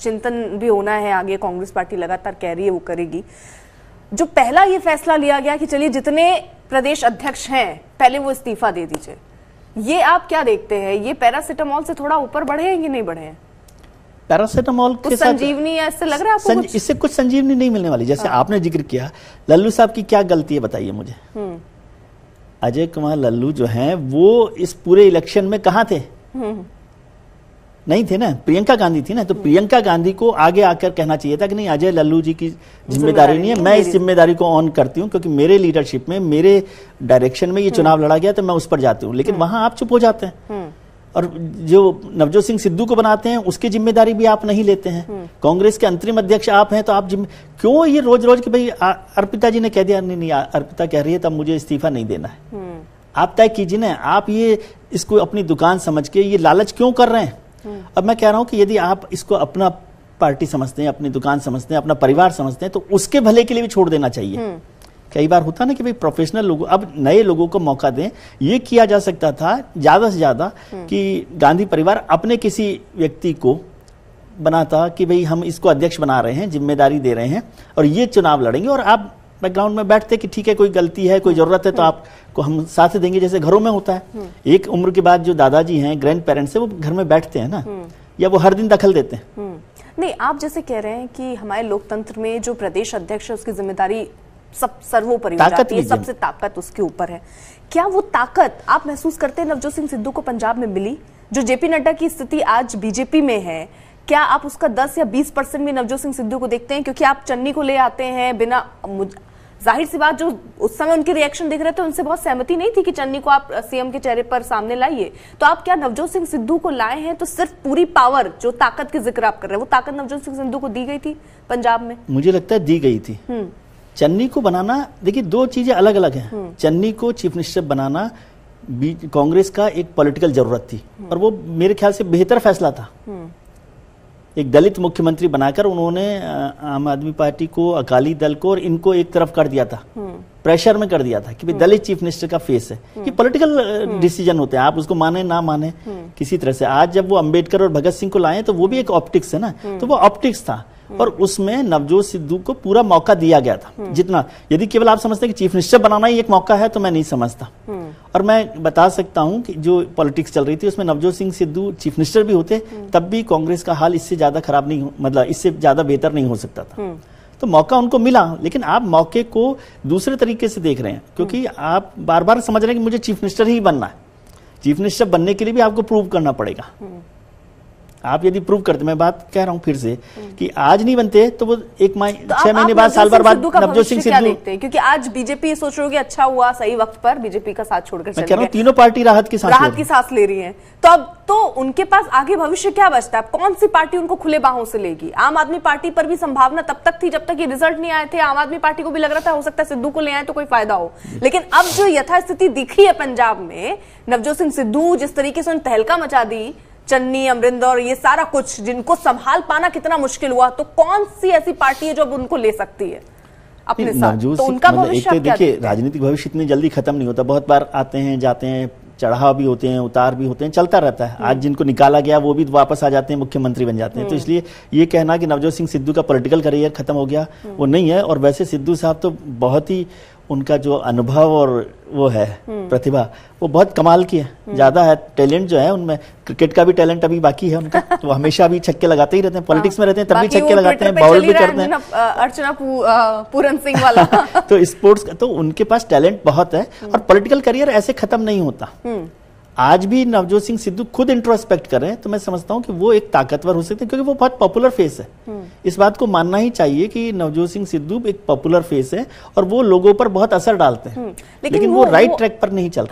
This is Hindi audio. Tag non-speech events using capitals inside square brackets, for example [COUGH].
चिंतन भी होना है आगे कांग्रेस पार्टी लगातार कह रही है वो करेगी जो पहला ये फैसला लिया गया कि चलिए जितने प्रदेश अध्यक्ष हैं पहले वो इस्तीफा दे दीजिए ये आप क्या देखते हैं ये पैरासिटामोल से थोड़ा ऊपर बढ़े हैं कि नहीं बढ़े हैं पैरासिटामोल के साथ संजीवनी या इससे लग रहा है आपको कुछ? इससे कुछ संजीवनी नहीं मिलने वाली जैसे हाँ। आपने जिक्र किया लल्लू साहब की क्या गलती है बताइए मुझे हम्म। अजय कुमार लल्लू जो हैं वो इस पूरे इलेक्शन में कहा थे हम्म। नहीं थे ना प्रियंका गांधी थी ना तो प्रियंका गांधी को आगे आकर कहना चाहिए था कि नहीं अजय लल्लू जी की जिम्मेदारी नहीं है मैं इस जिम्मेदारी को ऑन करती हूँ क्योंकि मेरे लीडरशिप में मेरे डायरेक्शन में ये हम्म। चुनाव लड़ा गया तो मैं उस पर जाती हूँ लेकिन हम्म। वहां आप चुप हो जाते हैं हम्म। और जो नवजोत सिंह सिद्धू को बनाते हैं उसकी जिम्मेदारी भी आप नहीं लेते हैं कांग्रेस के अंतरिम अध्यक्ष आप हैं तो आप जिम्मे... क्यों ये रोज रोज की भाई अर्पिता जी ने कह दिया नहीं नहीं अर्पिता कह रही है तब मुझे इस्तीफा नहीं देना है आप तय कीजिए ना आप ये इसको अपनी दुकान समझ के ये लालच क्यों कर रहे हैं अब मैं कह रहा हूं कि यदि आप इसको अपना पार्टी समझते हैं अपनी दुकान समझते हैं अपना परिवार समझते हैं तो उसके भले के लिए भी छोड़ देना चाहिए हम्म। कई बार होता ना कि भाई प्रोफेशनल लोगों अब नए लोगों को मौका दें ये किया जा सकता था ज्यादा से ज्यादा हम्म। कि गांधी परिवार अपने किसी व्यक्ति को बनाता कि भाई हम इसको अध्यक्ष बना रहे हैं जिम्मेदारी दे रहे हैं और ये चुनाव लड़ेंगे और आप बैकग्राउंड में बैठते कि ठीक है कोई गलती है कोई ज़रूरत है तो आपको हम साथ देंगे जैसे घरों में होता है हम्म। एक उम्र के बाद जो दादाजी हैं ग्रैंड पेरेंट्स है वो घर में बैठते हैं ना हम्म। या वो हर दिन दखल देते हैं हम्म। नहीं आप जैसे कह रहे हैं कि हमारे लोकतंत्र में जो प्रदेश अध्यक्ष है उसकी जिम्मेदारी सब सर्वोपरि ताकत सबसे ताकत उसके ऊपर है क्या वो ताकत आप महसूस करते हैं नवजोत सिंह सिद्धू को पंजाब में मिली जो जेपी नड्डा की स्थिति आज बीजेपी में है क्या आप उसका 10 या 20 परसेंट भी नवजोत सिंह सिद्धू को देखते हैं क्योंकि आप चन्नी को ले आते हैं बिना जाहिर सी बात जो उस समय उनके रिएक्शन देख रहे थे उनसे बहुत सहमति नहीं थी कि चन्नी को आप सीएम के चेहरे पर सामने लाइए तो आप क्या नवजोत सिंह सिद्धू को लाए हैं तो सिर्फ पूरी पावर जो ताकत के जिक्र आप कर रहे हैं वो ताकत नवजोत सिंह सिद्धू को दी गई थी पंजाब में मुझे लगता है दी गई थी हम्म। चन्नी को बनाना देखिए दो चीजें अलग अलग हैं हम्म। चन्नी को चीफ मिनिस्टर बनाना कांग्रेस का एक पॉलिटिकल जरूरत थी हम्म। और वो मेरे ख्याल से बेहतर फैसला था एक दलित मुख्यमंत्री बनाकर उन्होंने आम आदमी पार्टी को अकाली दल को और इनको एक तरफ कर दिया था हम्म। प्रेशर में कर दिया था कि भाई हम्म। दलित चीफ मिनिस्टर का फेस है ये हम्म। पॉलिटिकल डिसीजन होते हैं आप उसको माने ना माने किसी तरह से आज जब वो अंबेडकर और भगत सिंह को लाए तो वो भी एक ऑप्टिक्स है ना तो वो ऑप्टिक्स था और उसमें नवजोत सिद्धू को पूरा मौका दिया गया था जितना यदि केवल आप समझते हैं कि चीफ मिनिस्टर बनाना ही एक मौका है तो मैं नहीं समझता और मैं बता सकता हूं कि जो पॉलिटिक्स चल रही थी उसमें नवजोत सिंह सिद्धू चीफ मिनिस्टर भी होते हम्म। तब भी कांग्रेस का हाल इससे ज्यादा खराब नहीं मतलब इससे ज्यादा बेहतर नहीं हो सकता था हम्म। तो मौका उनको मिला लेकिन आप मौके को दूसरे तरीके से देख रहे हैं क्योंकि हम्म। आप बार बार समझ रहे हैं कि मुझे चीफ मिनिस्टर ही बनना है चीफ मिनिस्टर बनने के लिए भी आपको प्रूव करना पड़ेगा आप यदि प्रूव करते मैं बात कह रहा हूँ फिर से हम्म। कि आज नहीं बनते तो वो एक माह तो छह महीने बाद साल भर बाद नवजोत सिंह सिद्धू देखते हैं क्योंकि आज बीजेपी सोच रही होगी अच्छा हुआ सही वक्त पर बीजेपी का साथ छोड़कर मैं कह रहा हूँ तीनों पार्टी राहत की राहत की सांस ले रही है तो अब तो उनके पास आगे भविष्य क्या बचता है कौन सी पार्टी उनको खुले बाहों से लेगी आम आदमी पार्टी पर भी संभावना तब तक थी जब तक ये रिजल्ट नहीं आए थे आम आदमी पार्टी को भी लग रहा था हो सकता है सिद्धू को ले आए तो कोई फायदा हो लेकिन अब जो यथास्थिति दिखी है पंजाब में नवजोत सिंह सिद्धू जिस तरीके से उन्हें तहलका मचा दी चन्नी अमरिंदर ये सारा कुछ जिनको संभाल पाना कितना मुश्किल हुआ तो कौन सी ऐसी पार्टी है जो अब उनको ले सकती है अपने साथ तो उनका मतलब भविष्य तो देखिए राजनीतिक भविष्य इतनी जल्दी खत्म नहीं होता बहुत बार आते हैं जाते हैं चढ़ाव भी होते हैं उतार भी होते हैं चलता रहता है आज हम्म। जिनको निकाला गया वो भी वापस आ जाते हैं मुख्यमंत्री बन जाते हैं तो हम्म। इसलिए ये कहना कि नवजोत सिंह सिद्धू का पॉलिटिकल करियर खत्म हो गया वो हम्म। नहीं है और वैसे सिद्धू साहब तो बहुत ही उनका जो अनुभव और वो है हम्म। प्रतिभा वो बहुत कमाल की है हम्म। ज्यादा है टैलेंट जो है उनमें क्रिकेट का भी टैलेंट अभी बाकी है उनका तो [LAUGHS] हमेशा भी छक्के लगाते ही रहते हैं पॉलिटिक्स में रहते हैं तब भी छक्के लगाते हैं बाउल भी करते हैं अर्चना पूरन सिंह वाला [LAUGHS] तो स्पोर्ट्स तो उनके पास टैलेंट बहुत है हम्म। और पोलिटिकल करियर ऐसे खत्म नहीं होता आज भी नवजोत सिंह सिद्धू खुद इंट्रोस्पेक्ट कर रहे हैं तो मैं समझता हूँ कि वो एक ताकतवर हो सकते हैं क्योंकि वो बहुत पॉपुलर फेस है इस बात को मानना ही चाहिए कि नवजोत सिंह सिद्धू एक पॉपुलर फेस है और वो लोगों पर बहुत असर डालते हैं हम्म, लेकिन, लेकिन वो, वो राइट ट्रैक पर नहीं चल